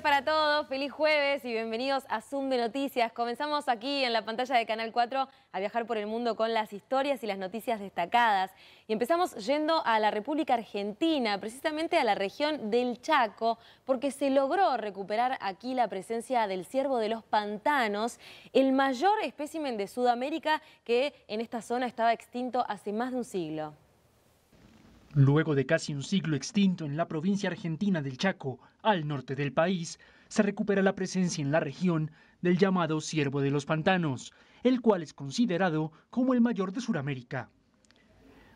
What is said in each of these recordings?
para todos, feliz jueves y bienvenidos a Zoom de Noticias. Comenzamos aquí en la pantalla de Canal 4 a viajar por el mundo con las historias y las noticias destacadas. Y empezamos yendo a la República Argentina, precisamente a la región del Chaco, porque se logró recuperar aquí la presencia del ciervo de los pantanos, el mayor espécimen de Sudamérica que en esta zona estaba extinto hace más de un siglo. Luego de casi un siglo extinto en la provincia argentina del Chaco, al norte del país, se recupera la presencia en la región del llamado ciervo de los pantanos, el cual es considerado como el mayor de Sudamérica.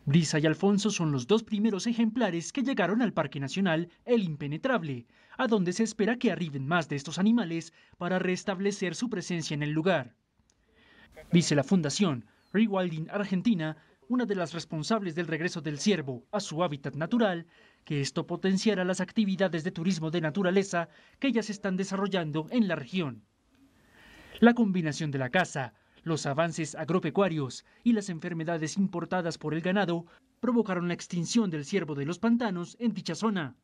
Brisa y Alfonso son los dos primeros ejemplares que llegaron al Parque Nacional El Impenetrable, a donde se espera que arriben más de estos animales para restablecer su presencia en el lugar. Dice la Fundación Rewilding Argentina una de las responsables del regreso del ciervo a su hábitat natural, que esto potenciara las actividades de turismo de naturaleza que ya se están desarrollando en la región. La combinación de la caza, los avances agropecuarios y las enfermedades importadas por el ganado provocaron la extinción del ciervo de los pantanos en dicha zona.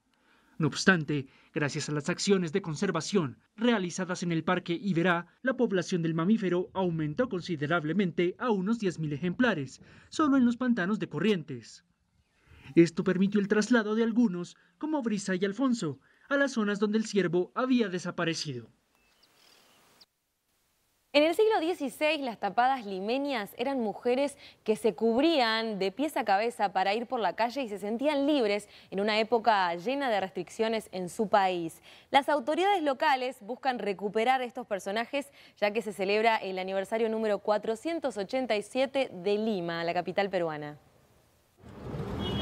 No obstante, gracias a las acciones de conservación realizadas en el Parque Iberá, la población del mamífero aumentó considerablemente a unos 10.000 ejemplares, solo en los pantanos de Corrientes. Esto permitió el traslado de algunos, como Brisa y Alfonso, a las zonas donde el ciervo había desaparecido. En el siglo XVI las tapadas limeñas eran mujeres que se cubrían de pies a cabeza para ir por la calle y se sentían libres en una época llena de restricciones en su país. Las autoridades locales buscan recuperar estos personajes ya que se celebra el aniversario número 487 de Lima, la capital peruana.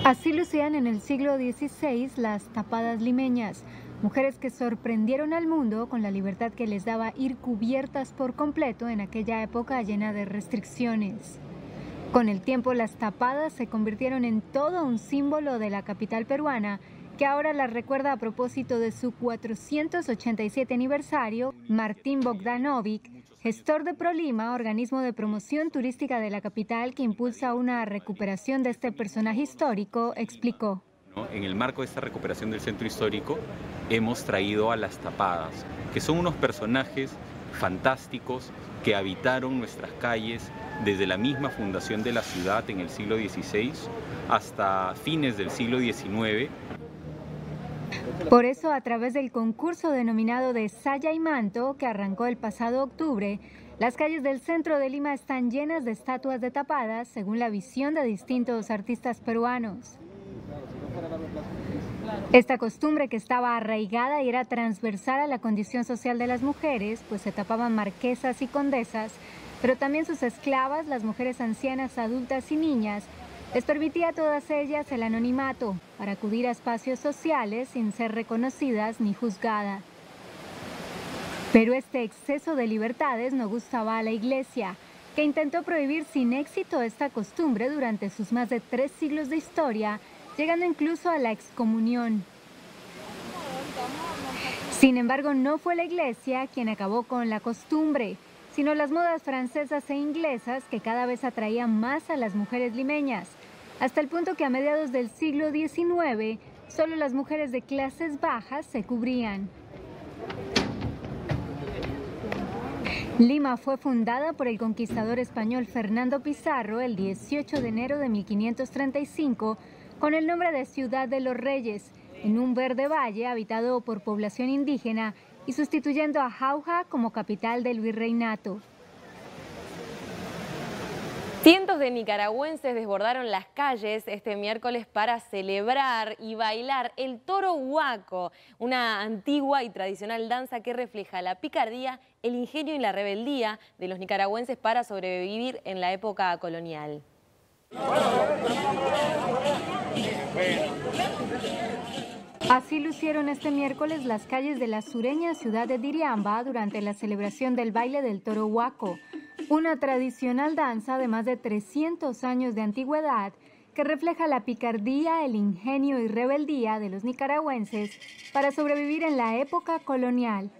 Así lucían en el siglo XVI las tapadas limeñas Mujeres que sorprendieron al mundo con la libertad que les daba ir cubiertas por completo en aquella época llena de restricciones. Con el tiempo las tapadas se convirtieron en todo un símbolo de la capital peruana que ahora la recuerda a propósito de su 487 aniversario, Martín Bogdanovic, gestor de Prolima, organismo de promoción turística de la capital que impulsa una recuperación de este personaje histórico, explicó. En el marco de esta recuperación del centro histórico hemos traído a las tapadas, que son unos personajes fantásticos que habitaron nuestras calles desde la misma fundación de la ciudad en el siglo XVI hasta fines del siglo XIX. Por eso, a través del concurso denominado de Saya y Manto, que arrancó el pasado octubre, las calles del centro de Lima están llenas de estatuas de tapadas, según la visión de distintos artistas peruanos. Esta costumbre que estaba arraigada y era transversal a la condición social de las mujeres, pues se tapaban marquesas y condesas, pero también sus esclavas, las mujeres ancianas, adultas y niñas, les permitía a todas ellas el anonimato para acudir a espacios sociales sin ser reconocidas ni juzgadas. Pero este exceso de libertades no gustaba a la iglesia, que intentó prohibir sin éxito esta costumbre durante sus más de tres siglos de historia llegando incluso a la excomunión. Sin embargo, no fue la iglesia quien acabó con la costumbre, sino las modas francesas e inglesas que cada vez atraían más a las mujeres limeñas, hasta el punto que a mediados del siglo XIX solo las mujeres de clases bajas se cubrían. Lima fue fundada por el conquistador español Fernando Pizarro el 18 de enero de 1535 con el nombre de Ciudad de los Reyes, en un verde valle habitado por población indígena y sustituyendo a Jauja como capital del virreinato. Cientos de nicaragüenses desbordaron las calles este miércoles para celebrar y bailar el toro huaco, una antigua y tradicional danza que refleja la picardía, el ingenio y la rebeldía de los nicaragüenses para sobrevivir en la época colonial. Así lucieron este miércoles las calles de la sureña ciudad de Diriamba durante la celebración del baile del toro huaco, una tradicional danza de más de 300 años de antigüedad que refleja la picardía, el ingenio y rebeldía de los nicaragüenses para sobrevivir en la época colonial.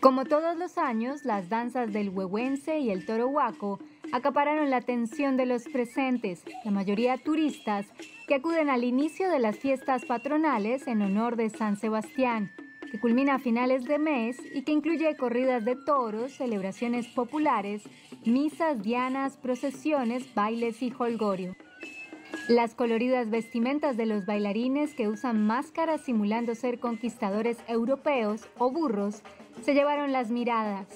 Como todos los años, las danzas del huehuense y el toro huaco acapararon la atención de los presentes, la mayoría turistas, que acuden al inicio de las fiestas patronales en honor de San Sebastián, que culmina a finales de mes y que incluye corridas de toros, celebraciones populares, misas, dianas, procesiones, bailes y holgorio. Las coloridas vestimentas de los bailarines que usan máscaras simulando ser conquistadores europeos o burros se llevaron las miradas.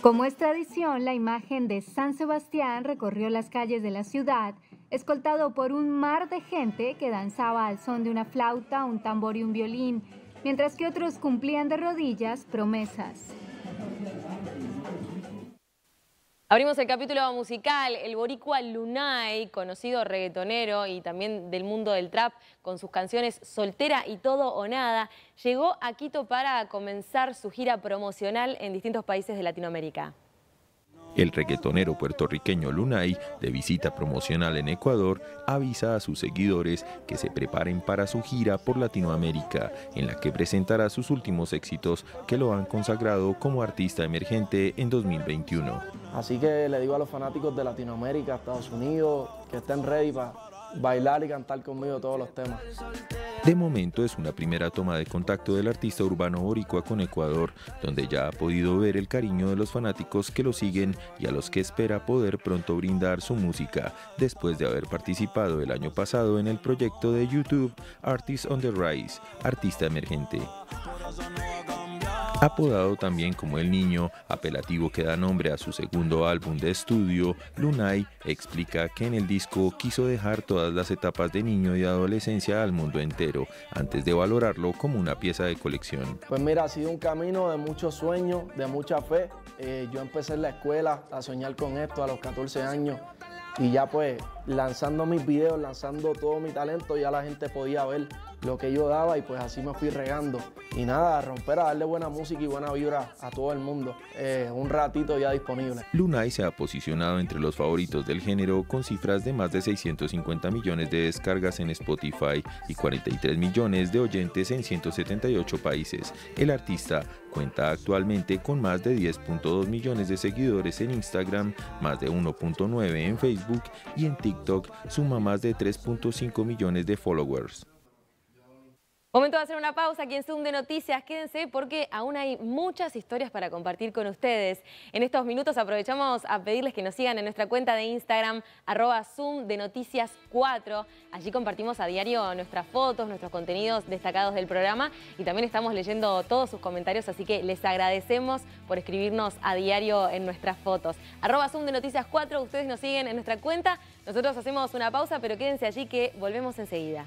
Como es tradición, la imagen de San Sebastián recorrió las calles de la ciudad, escoltado por un mar de gente que danzaba al son de una flauta, un tambor y un violín, mientras que otros cumplían de rodillas promesas. Abrimos el capítulo musical, el boricua Lunay, conocido reggaetonero y también del mundo del trap, con sus canciones Soltera y Todo o Nada, llegó a Quito para comenzar su gira promocional en distintos países de Latinoamérica. El reggaetonero puertorriqueño Lunay, de visita promocional en Ecuador, avisa a sus seguidores que se preparen para su gira por Latinoamérica, en la que presentará sus últimos éxitos que lo han consagrado como artista emergente en 2021. Así que le digo a los fanáticos de Latinoamérica, Estados Unidos, que estén ready para bailar y cantar conmigo todos los temas. De momento es una primera toma de contacto del artista urbano boricua con Ecuador, donde ya ha podido ver el cariño de los fanáticos que lo siguen y a los que espera poder pronto brindar su música, después de haber participado el año pasado en el proyecto de YouTube Artist on the Rise, Artista Emergente apodado también como El Niño, apelativo que da nombre a su segundo álbum de estudio, Lunay explica que en el disco quiso dejar todas las etapas de niño y adolescencia al mundo entero, antes de valorarlo como una pieza de colección. Pues mira, ha sido un camino de muchos sueños, de mucha fe. Eh, yo empecé en la escuela a soñar con esto a los 14 años y ya pues lanzando mis videos, lanzando todo mi talento, ya la gente podía ver lo que yo daba y pues así me fui regando. Y nada, romper a darle buena música y buena vibra a todo el mundo. Eh, un ratito ya disponible. Lunay se ha posicionado entre los favoritos del género con cifras de más de 650 millones de descargas en Spotify y 43 millones de oyentes en 178 países. El artista cuenta actualmente con más de 10.2 millones de seguidores en Instagram, más de 1.9 en Facebook y en TikTok suma más de 3.5 millones de followers. Momento de hacer una pausa aquí en Zoom de Noticias. Quédense porque aún hay muchas historias para compartir con ustedes. En estos minutos aprovechamos a pedirles que nos sigan en nuestra cuenta de Instagram, arroba Zoom de Noticias 4. Allí compartimos a diario nuestras fotos, nuestros contenidos destacados del programa y también estamos leyendo todos sus comentarios, así que les agradecemos por escribirnos a diario en nuestras fotos. Arroba Zoom de Noticias 4, ustedes nos siguen en nuestra cuenta. Nosotros hacemos una pausa, pero quédense allí que volvemos enseguida.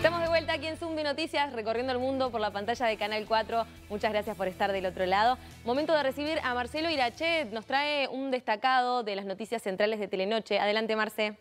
Estamos de vuelta aquí en Zoom de Noticias, recorriendo el mundo por la pantalla de Canal 4. Muchas gracias por estar del otro lado. Momento de recibir a Marcelo Irache, nos trae un destacado de las noticias centrales de Telenoche. Adelante, Marce.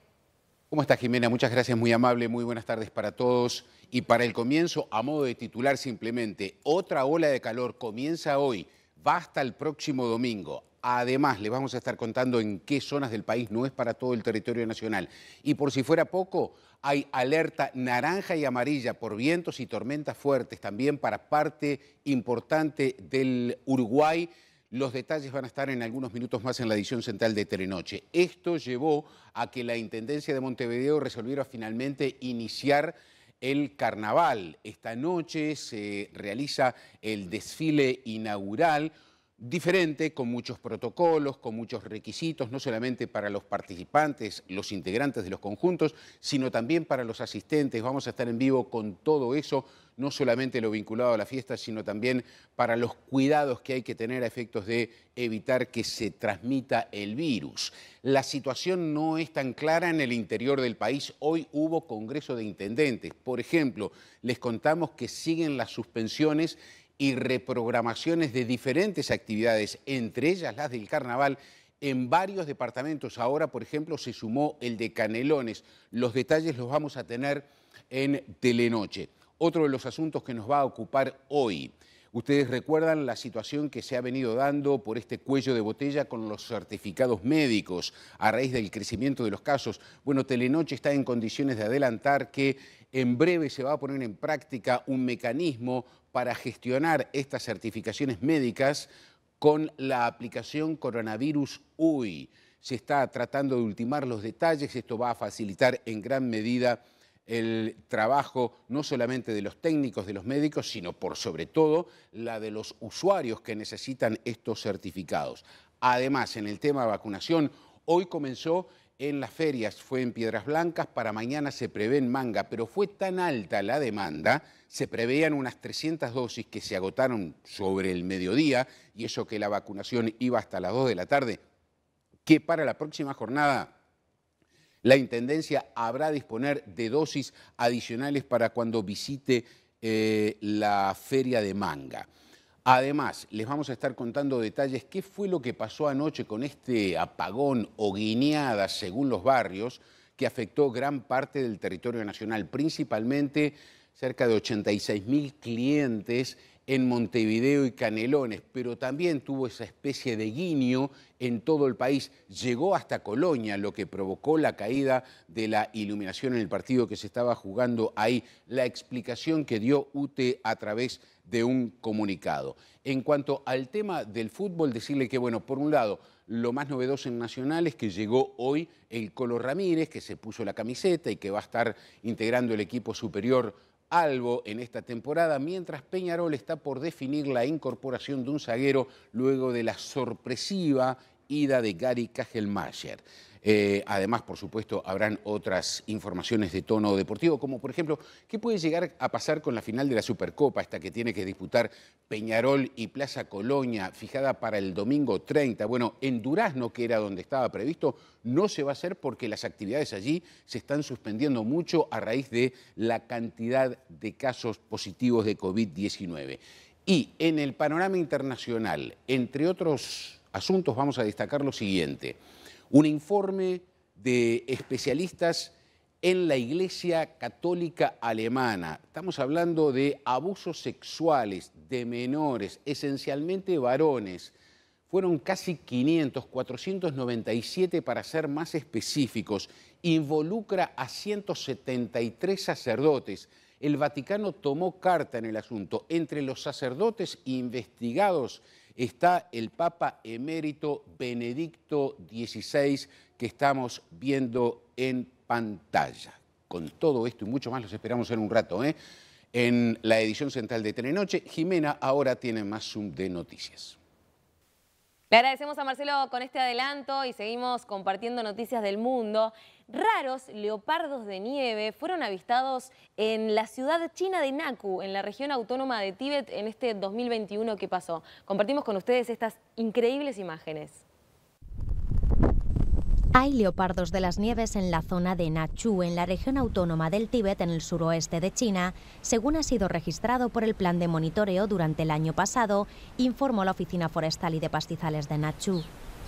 ¿Cómo estás, Jimena? Muchas gracias, muy amable, muy buenas tardes para todos. Y para el comienzo, a modo de titular simplemente, otra ola de calor comienza hoy, va hasta el próximo domingo. Además, les vamos a estar contando en qué zonas del país no es para todo el territorio nacional. Y por si fuera poco, hay alerta naranja y amarilla por vientos y tormentas fuertes también para parte importante del Uruguay. Los detalles van a estar en algunos minutos más en la edición central de Telenoche. Esto llevó a que la Intendencia de Montevideo resolviera finalmente iniciar el carnaval. Esta noche se realiza el desfile inaugural diferente, con muchos protocolos, con muchos requisitos, no solamente para los participantes, los integrantes de los conjuntos, sino también para los asistentes. Vamos a estar en vivo con todo eso, no solamente lo vinculado a la fiesta, sino también para los cuidados que hay que tener a efectos de evitar que se transmita el virus. La situación no es tan clara en el interior del país. Hoy hubo Congreso de Intendentes. Por ejemplo, les contamos que siguen las suspensiones y reprogramaciones de diferentes actividades, entre ellas las del carnaval, en varios departamentos. Ahora, por ejemplo, se sumó el de Canelones. Los detalles los vamos a tener en Telenoche. Otro de los asuntos que nos va a ocupar hoy. Ustedes recuerdan la situación que se ha venido dando por este cuello de botella con los certificados médicos a raíz del crecimiento de los casos. Bueno, Telenoche está en condiciones de adelantar que en breve se va a poner en práctica un mecanismo para gestionar estas certificaciones médicas con la aplicación Coronavirus UI. Se está tratando de ultimar los detalles, esto va a facilitar en gran medida el trabajo no solamente de los técnicos, de los médicos, sino por sobre todo la de los usuarios que necesitan estos certificados. Además, en el tema de vacunación, hoy comenzó en las ferias fue en Piedras Blancas, para mañana se prevé en Manga, pero fue tan alta la demanda, se preveían unas 300 dosis que se agotaron sobre el mediodía, y eso que la vacunación iba hasta las 2 de la tarde, que para la próxima jornada la Intendencia habrá disponer de dosis adicionales para cuando visite eh, la feria de Manga. Además, les vamos a estar contando detalles qué fue lo que pasó anoche con este apagón o guineada, según los barrios, que afectó gran parte del territorio nacional, principalmente cerca de 86 mil clientes en Montevideo y Canelones, pero también tuvo esa especie de guiño en todo el país. Llegó hasta Colonia, lo que provocó la caída de la iluminación en el partido que se estaba jugando ahí. La explicación que dio UTE a través de de un comunicado. En cuanto al tema del fútbol, decirle que, bueno, por un lado, lo más novedoso en Nacional es que llegó hoy el Colo Ramírez, que se puso la camiseta y que va a estar integrando el equipo superior Albo en esta temporada, mientras Peñarol está por definir la incorporación de un zaguero luego de la sorpresiva ida de Gary kagelmacher. Eh, además, por supuesto, habrán otras informaciones de tono deportivo, como por ejemplo, ¿qué puede llegar a pasar con la final de la Supercopa, esta que tiene que disputar Peñarol y Plaza Colonia, fijada para el domingo 30? Bueno, en Durazno, que era donde estaba previsto, no se va a hacer porque las actividades allí se están suspendiendo mucho a raíz de la cantidad de casos positivos de COVID-19. Y en el panorama internacional, entre otros asuntos, vamos a destacar lo siguiente un informe de especialistas en la Iglesia Católica Alemana. Estamos hablando de abusos sexuales de menores, esencialmente varones. Fueron casi 500, 497 para ser más específicos. Involucra a 173 sacerdotes. El Vaticano tomó carta en el asunto. Entre los sacerdotes investigados está el Papa emérito Benedicto XVI que estamos viendo en pantalla. Con todo esto y mucho más los esperamos en un rato, ¿eh? en la edición central de Telenoche. Jimena ahora tiene más Zoom de noticias. Le agradecemos a Marcelo con este adelanto y seguimos compartiendo noticias del mundo. Raros leopardos de nieve fueron avistados en la ciudad china de Naku, en la región autónoma de Tíbet, en este 2021 que pasó. Compartimos con ustedes estas increíbles imágenes. Hay leopardos de las nieves en la zona de Nachu, en la región autónoma del Tíbet, en el suroeste de China, según ha sido registrado por el plan de monitoreo durante el año pasado, informó la Oficina Forestal y de Pastizales de Nachu.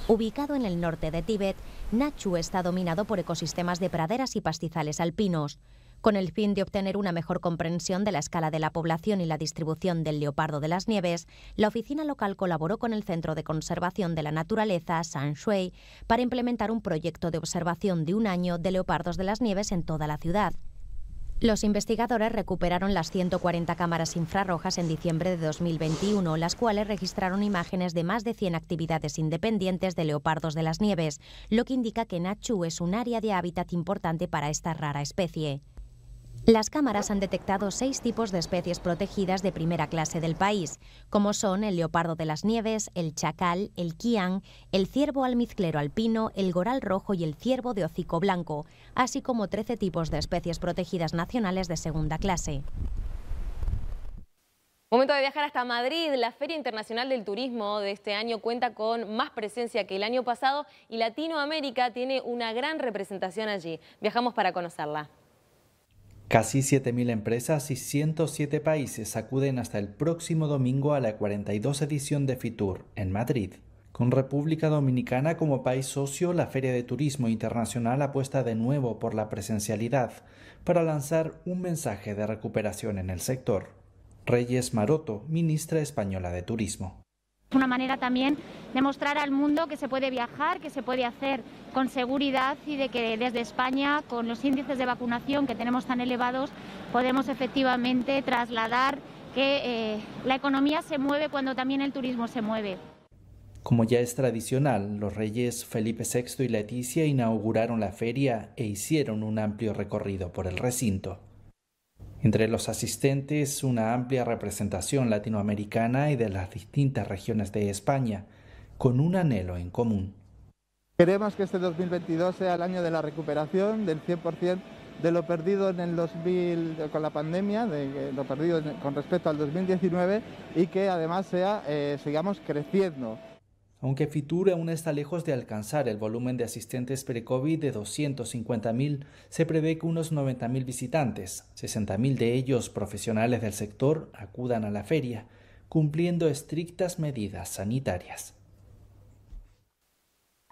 Ubicado en el norte de Tíbet, Nachu está dominado por ecosistemas de praderas y pastizales alpinos con el fin de obtener una mejor comprensión de la escala de la población y la distribución del leopardo de las nieves, la oficina local colaboró con el Centro de Conservación de la Naturaleza, San para implementar un proyecto de observación de un año de leopardos de las nieves en toda la ciudad. Los investigadores recuperaron las 140 cámaras infrarrojas en diciembre de 2021, las cuales registraron imágenes de más de 100 actividades independientes de leopardos de las nieves, lo que indica que Nachu es un área de hábitat importante para esta rara especie. Las cámaras han detectado seis tipos de especies protegidas de primera clase del país, como son el leopardo de las nieves, el chacal, el kian, el ciervo almizclero alpino, el goral rojo y el ciervo de hocico blanco, así como 13 tipos de especies protegidas nacionales de segunda clase. Momento de viajar hasta Madrid. La Feria Internacional del Turismo de este año cuenta con más presencia que el año pasado y Latinoamérica tiene una gran representación allí. Viajamos para conocerla. Casi 7.000 empresas y 107 países acuden hasta el próximo domingo a la 42 edición de FITUR en Madrid. Con República Dominicana como país socio, la Feria de Turismo Internacional apuesta de nuevo por la presencialidad para lanzar un mensaje de recuperación en el sector. Reyes Maroto, ministra española de Turismo una manera también de mostrar al mundo que se puede viajar, que se puede hacer con seguridad y de que desde España, con los índices de vacunación que tenemos tan elevados, podemos efectivamente trasladar que eh, la economía se mueve cuando también el turismo se mueve. Como ya es tradicional, los reyes Felipe VI y Leticia inauguraron la feria e hicieron un amplio recorrido por el recinto. Entre los asistentes, una amplia representación latinoamericana y de las distintas regiones de España, con un anhelo en común. Queremos que este 2022 sea el año de la recuperación del 100% de lo perdido en el 2000 con la pandemia, de lo perdido con respecto al 2019 y que además sea eh, sigamos creciendo aunque Fitur aún está lejos de alcanzar el volumen de asistentes pre-COVID de 250.000, se prevé que unos 90.000 visitantes, 60.000 de ellos profesionales del sector, acudan a la feria, cumpliendo estrictas medidas sanitarias.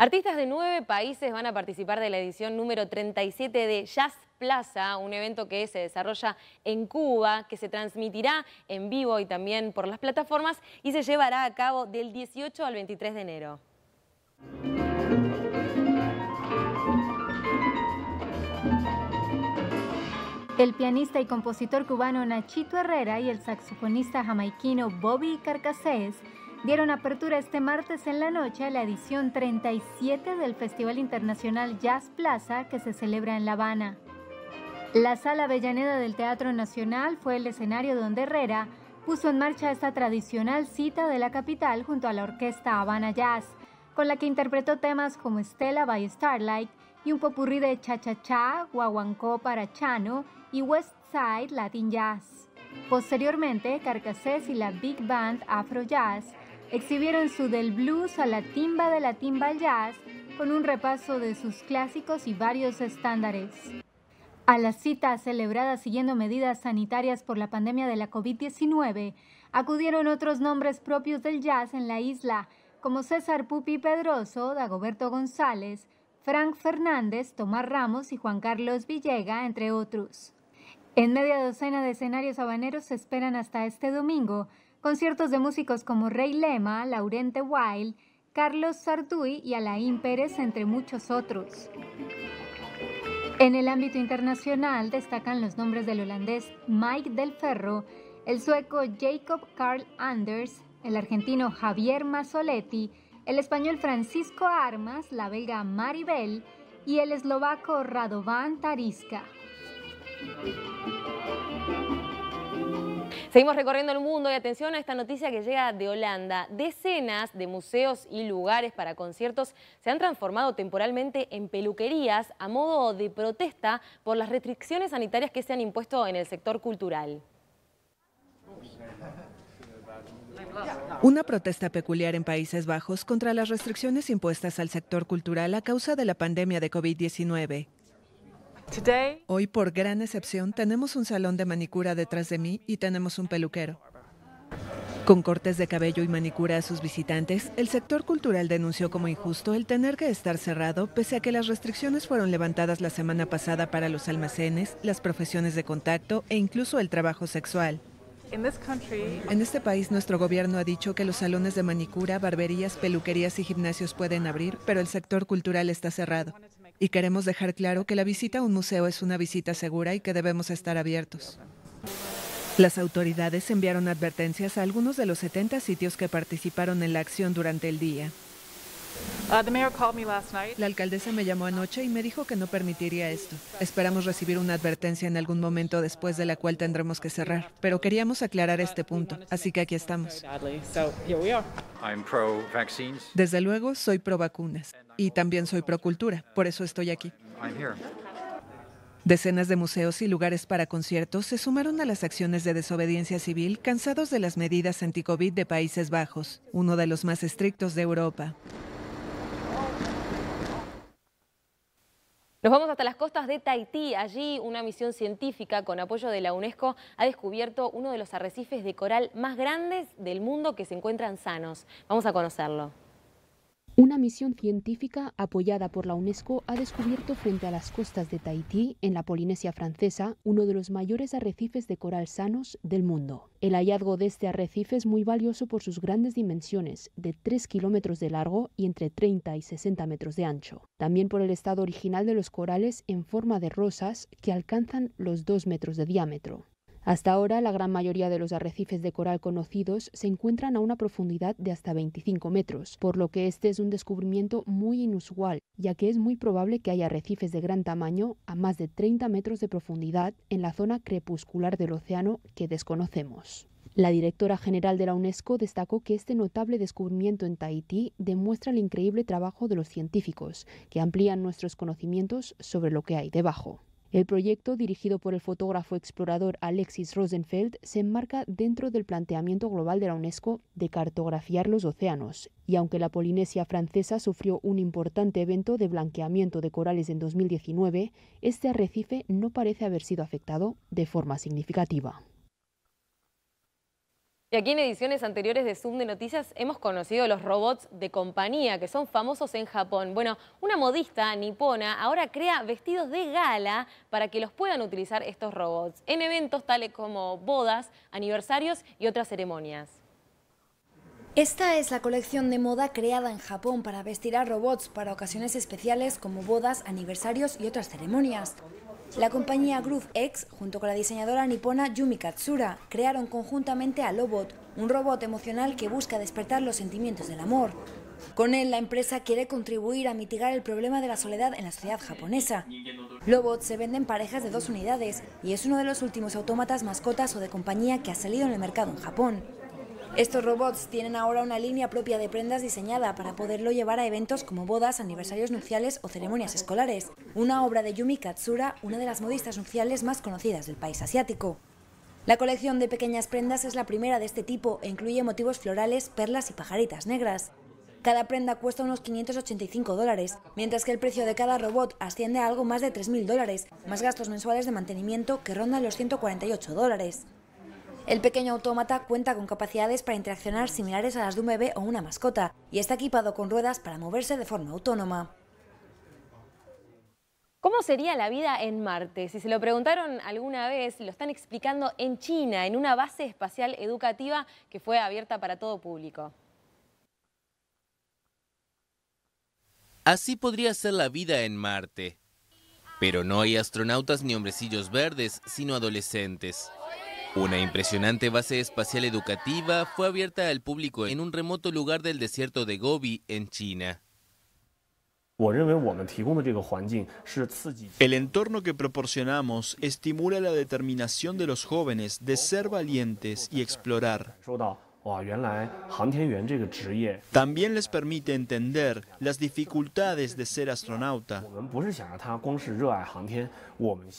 Artistas de nueve países van a participar de la edición número 37 de Jazz Plaza, un evento que se desarrolla en Cuba, que se transmitirá en vivo y también por las plataformas y se llevará a cabo del 18 al 23 de enero. El pianista y compositor cubano Nachito Herrera y el saxofonista jamaiquino Bobby Carcassés dieron apertura este martes en la noche a la edición 37 del Festival Internacional Jazz Plaza que se celebra en La Habana. La sala Avellaneda del Teatro Nacional fue el escenario donde Herrera puso en marcha esta tradicional cita de la capital junto a la orquesta Habana Jazz, con la que interpretó temas como Stella by Starlight y un popurrí de cha-cha-cha, guaguancó para Chano y West Side Latin Jazz. Posteriormente, Carcassés y la Big Band Afro Jazz Exhibieron su del blues a la timba de la timba al jazz con un repaso de sus clásicos y varios estándares. A las citas celebradas siguiendo medidas sanitarias por la pandemia de la COVID-19, acudieron otros nombres propios del jazz en la isla, como César Pupi Pedroso, Dagoberto González, Frank Fernández, Tomás Ramos y Juan Carlos Villega, entre otros. En media docena de escenarios habaneros se esperan hasta este domingo conciertos de músicos como Rey Lema, Laurente Wilde, Carlos Sarduy y Alain Pérez, entre muchos otros. En el ámbito internacional destacan los nombres del holandés Mike Del Ferro, el sueco Jacob Carl Anders, el argentino Javier Mazzoletti, el español Francisco Armas, la belga Maribel y el eslovaco Radovan Tariska. Seguimos recorriendo el mundo y atención a esta noticia que llega de Holanda. Decenas de museos y lugares para conciertos se han transformado temporalmente en peluquerías a modo de protesta por las restricciones sanitarias que se han impuesto en el sector cultural. Una protesta peculiar en Países Bajos contra las restricciones impuestas al sector cultural a causa de la pandemia de COVID-19. Hoy, por gran excepción, tenemos un salón de manicura detrás de mí y tenemos un peluquero. Con cortes de cabello y manicura a sus visitantes, el sector cultural denunció como injusto el tener que estar cerrado pese a que las restricciones fueron levantadas la semana pasada para los almacenes, las profesiones de contacto e incluso el trabajo sexual. En este país nuestro gobierno ha dicho que los salones de manicura, barberías, peluquerías y gimnasios pueden abrir, pero el sector cultural está cerrado y queremos dejar claro que la visita a un museo es una visita segura y que debemos estar abiertos. Las autoridades enviaron advertencias a algunos de los 70 sitios que participaron en la acción durante el día. Ah, la alcaldesa me llamó anoche y me dijo que no permitiría esto. Esperamos recibir una advertencia en algún momento después de la cual tendremos que cerrar, pero queríamos aclarar este punto, así que aquí estamos. Desde luego, soy pro vacunas y también soy pro cultura, por eso estoy aquí. Decenas de museos y lugares para conciertos se sumaron a las acciones de desobediencia civil cansados de las medidas anti-COVID de Países Bajos, uno de los más estrictos de Europa. Nos vamos hasta las costas de Tahití. Allí una misión científica con apoyo de la UNESCO ha descubierto uno de los arrecifes de coral más grandes del mundo que se encuentran sanos. Vamos a conocerlo. Una misión científica apoyada por la UNESCO ha descubierto frente a las costas de Tahití, en la Polinesia francesa, uno de los mayores arrecifes de coral sanos del mundo. El hallazgo de este arrecife es muy valioso por sus grandes dimensiones, de 3 kilómetros de largo y entre 30 y 60 metros de ancho. También por el estado original de los corales en forma de rosas que alcanzan los 2 metros de diámetro. Hasta ahora, la gran mayoría de los arrecifes de coral conocidos se encuentran a una profundidad de hasta 25 metros, por lo que este es un descubrimiento muy inusual, ya que es muy probable que haya arrecifes de gran tamaño a más de 30 metros de profundidad en la zona crepuscular del océano que desconocemos. La directora general de la UNESCO destacó que este notable descubrimiento en Tahití demuestra el increíble trabajo de los científicos, que amplían nuestros conocimientos sobre lo que hay debajo. El proyecto, dirigido por el fotógrafo explorador Alexis Rosenfeld, se enmarca dentro del planteamiento global de la UNESCO de cartografiar los océanos. Y aunque la Polinesia francesa sufrió un importante evento de blanqueamiento de corales en 2019, este arrecife no parece haber sido afectado de forma significativa. Y aquí en ediciones anteriores de Zoom de Noticias hemos conocido los robots de compañía que son famosos en Japón. Bueno, una modista nipona ahora crea vestidos de gala para que los puedan utilizar estos robots en eventos tales como bodas, aniversarios y otras ceremonias. Esta es la colección de moda creada en Japón para vestir a robots para ocasiones especiales como bodas, aniversarios y otras ceremonias. La compañía Groove X, junto con la diseñadora nipona Yumi Katsura, crearon conjuntamente a Lobot, un robot emocional que busca despertar los sentimientos del amor. Con él, la empresa quiere contribuir a mitigar el problema de la soledad en la sociedad japonesa. Lobot se vende en parejas de dos unidades y es uno de los últimos autómatas, mascotas o de compañía que ha salido en el mercado en Japón. Estos robots tienen ahora una línea propia de prendas diseñada para poderlo llevar a eventos como bodas, aniversarios nupciales o ceremonias escolares. Una obra de Yumi Katsura, una de las modistas nupciales más conocidas del país asiático. La colección de pequeñas prendas es la primera de este tipo e incluye motivos florales, perlas y pajaritas negras. Cada prenda cuesta unos 585 dólares, mientras que el precio de cada robot asciende a algo más de 3.000 dólares, más gastos mensuales de mantenimiento que rondan los 148 dólares. El pequeño autómata cuenta con capacidades para interaccionar similares a las de un bebé o una mascota y está equipado con ruedas para moverse de forma autónoma. ¿Cómo sería la vida en Marte? Si se lo preguntaron alguna vez, lo están explicando en China, en una base espacial educativa que fue abierta para todo público. Así podría ser la vida en Marte. Pero no hay astronautas ni hombrecillos verdes, sino adolescentes. Una impresionante base espacial educativa fue abierta al público en un remoto lugar del desierto de Gobi, en China. El entorno que proporcionamos estimula la determinación de los jóvenes de ser valientes y explorar. También les permite entender las dificultades de ser astronauta.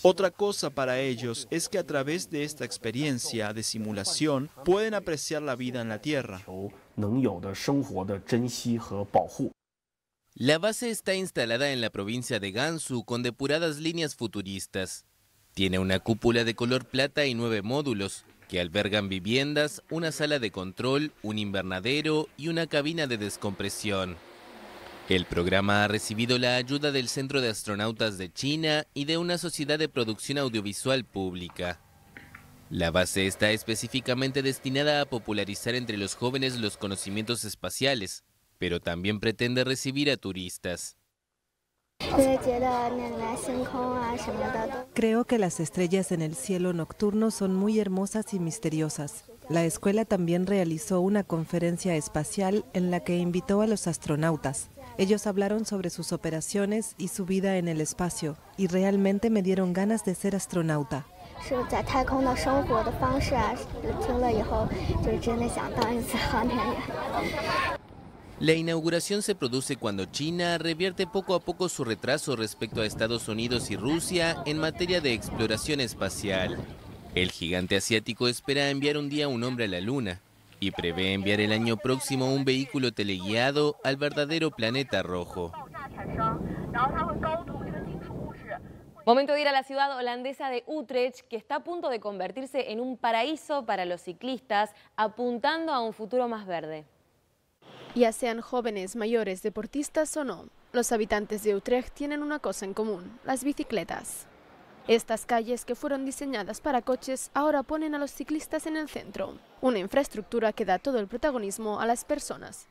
Otra cosa para ellos es que a través de esta experiencia de simulación pueden apreciar la vida en la Tierra. La base está instalada en la provincia de Gansu con depuradas líneas futuristas. Tiene una cúpula de color plata y nueve módulos, que albergan viviendas, una sala de control, un invernadero y una cabina de descompresión. El programa ha recibido la ayuda del Centro de Astronautas de China y de una sociedad de producción audiovisual pública. La base está específicamente destinada a popularizar entre los jóvenes los conocimientos espaciales, pero también pretende recibir a turistas. Creo que las estrellas en el cielo nocturno son muy hermosas y misteriosas. La escuela también realizó una conferencia espacial en la que invitó a los astronautas. Ellos hablaron sobre sus operaciones y su vida en el espacio y realmente me dieron ganas de ser astronauta. La inauguración se produce cuando China revierte poco a poco su retraso respecto a Estados Unidos y Rusia en materia de exploración espacial. El gigante asiático espera enviar un día un hombre a la Luna y prevé enviar el año próximo un vehículo teleguiado al verdadero planeta rojo. Momento de ir a la ciudad holandesa de Utrecht, que está a punto de convertirse en un paraíso para los ciclistas, apuntando a un futuro más verde. Ya sean jóvenes, mayores, deportistas o no, los habitantes de Utrecht tienen una cosa en común, las bicicletas. Estas calles que fueron diseñadas para coches ahora ponen a los ciclistas en el centro, una infraestructura que da todo el protagonismo a las personas.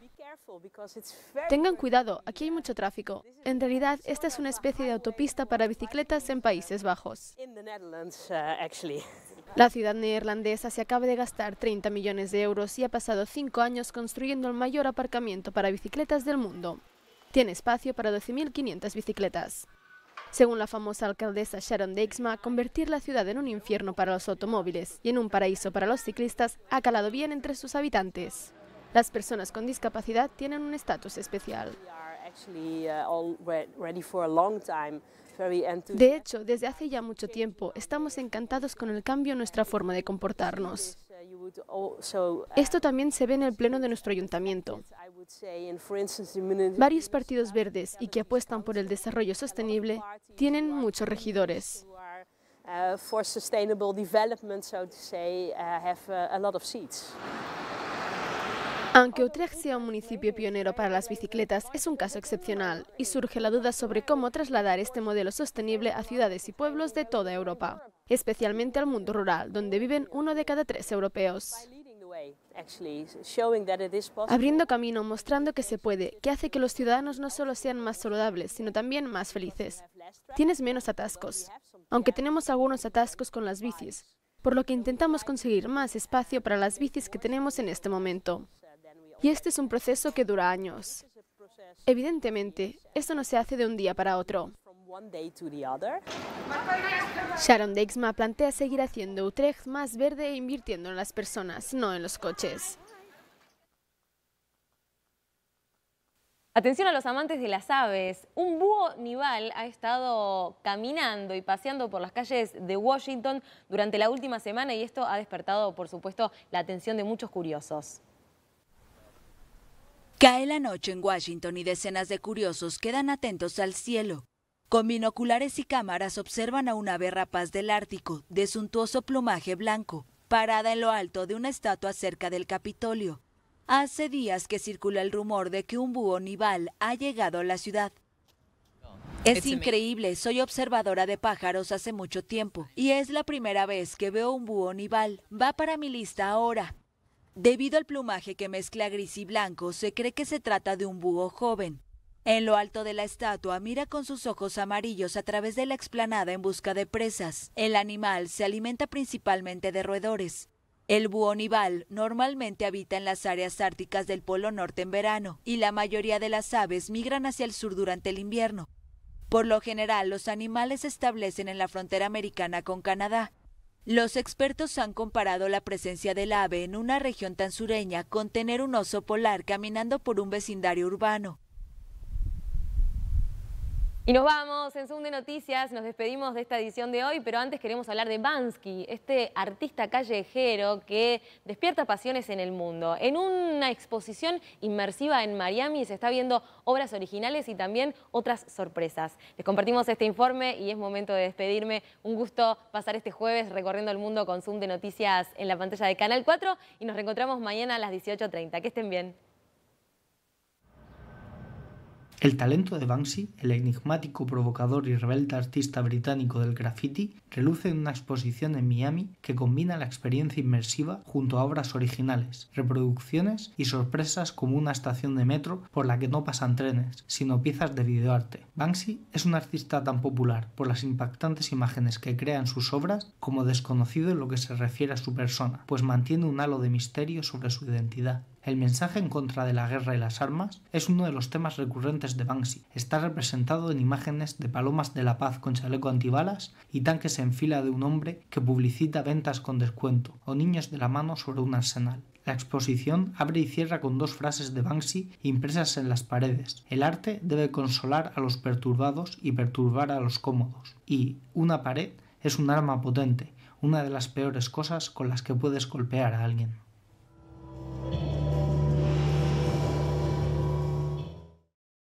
Tengan cuidado, aquí hay mucho tráfico. En realidad, esta es una especie de autopista para bicicletas en Países Bajos. La ciudad neerlandesa se acaba de gastar 30 millones de euros y ha pasado cinco años construyendo el mayor aparcamiento para bicicletas del mundo. Tiene espacio para 12.500 bicicletas. Según la famosa alcaldesa Sharon Dexma, convertir la ciudad en un infierno para los automóviles y en un paraíso para los ciclistas ha calado bien entre sus habitantes. Las personas con discapacidad tienen un estatus especial. De hecho, desde hace ya mucho tiempo estamos encantados con el cambio en nuestra forma de comportarnos. Esto también se ve en el pleno de nuestro ayuntamiento. Varios partidos verdes y que apuestan por el desarrollo sostenible tienen muchos regidores. Aunque Utrecht sea un municipio pionero para las bicicletas, es un caso excepcional y surge la duda sobre cómo trasladar este modelo sostenible a ciudades y pueblos de toda Europa, especialmente al mundo rural, donde viven uno de cada tres europeos. Abriendo camino, mostrando que se puede, que hace que los ciudadanos no solo sean más saludables, sino también más felices. Tienes menos atascos, aunque tenemos algunos atascos con las bicis, por lo que intentamos conseguir más espacio para las bicis que tenemos en este momento. Y este es un proceso que dura años. Evidentemente, esto no se hace de un día para otro. Sharon Dexma plantea seguir haciendo Utrecht más verde e invirtiendo en las personas, no en los coches. Atención a los amantes de las aves. Un búho nival ha estado caminando y paseando por las calles de Washington durante la última semana y esto ha despertado, por supuesto, la atención de muchos curiosos. Cae la noche en Washington y decenas de curiosos quedan atentos al cielo. Con binoculares y cámaras observan a una ave rapaz del Ártico, de suntuoso plumaje blanco, parada en lo alto de una estatua cerca del Capitolio. Hace días que circula el rumor de que un búho nival ha llegado a la ciudad. Es increíble, soy observadora de pájaros hace mucho tiempo y es la primera vez que veo un búho nival. Va para mi lista ahora. Debido al plumaje que mezcla gris y blanco, se cree que se trata de un búho joven. En lo alto de la estatua mira con sus ojos amarillos a través de la explanada en busca de presas. El animal se alimenta principalmente de roedores. El búho nival normalmente habita en las áreas árticas del Polo Norte en verano y la mayoría de las aves migran hacia el sur durante el invierno. Por lo general, los animales se establecen en la frontera americana con Canadá, los expertos han comparado la presencia del ave en una región tan sureña con tener un oso polar caminando por un vecindario urbano. Y nos vamos, en Zoom de Noticias nos despedimos de esta edición de hoy, pero antes queremos hablar de Bansky, este artista callejero que despierta pasiones en el mundo. En una exposición inmersiva en Miami se está viendo obras originales y también otras sorpresas. Les compartimos este informe y es momento de despedirme. Un gusto pasar este jueves recorriendo el mundo con Zoom de Noticias en la pantalla de Canal 4 y nos reencontramos mañana a las 18.30. Que estén bien. El talento de Banksy, el enigmático, provocador y rebelde artista británico del graffiti, reluce en una exposición en Miami que combina la experiencia inmersiva junto a obras originales, reproducciones y sorpresas como una estación de metro por la que no pasan trenes, sino piezas de videoarte. Banksy es un artista tan popular por las impactantes imágenes que crea en sus obras como desconocido en lo que se refiere a su persona, pues mantiene un halo de misterio sobre su identidad. El mensaje en contra de la guerra y las armas es uno de los temas recurrentes de Banksy. Está representado en imágenes de palomas de la paz con chaleco antibalas y tanques en fila de un hombre que publicita ventas con descuento o niños de la mano sobre un arsenal. La exposición abre y cierra con dos frases de Banksy impresas en las paredes. El arte debe consolar a los perturbados y perturbar a los cómodos. Y una pared es un arma potente, una de las peores cosas con las que puedes golpear a alguien.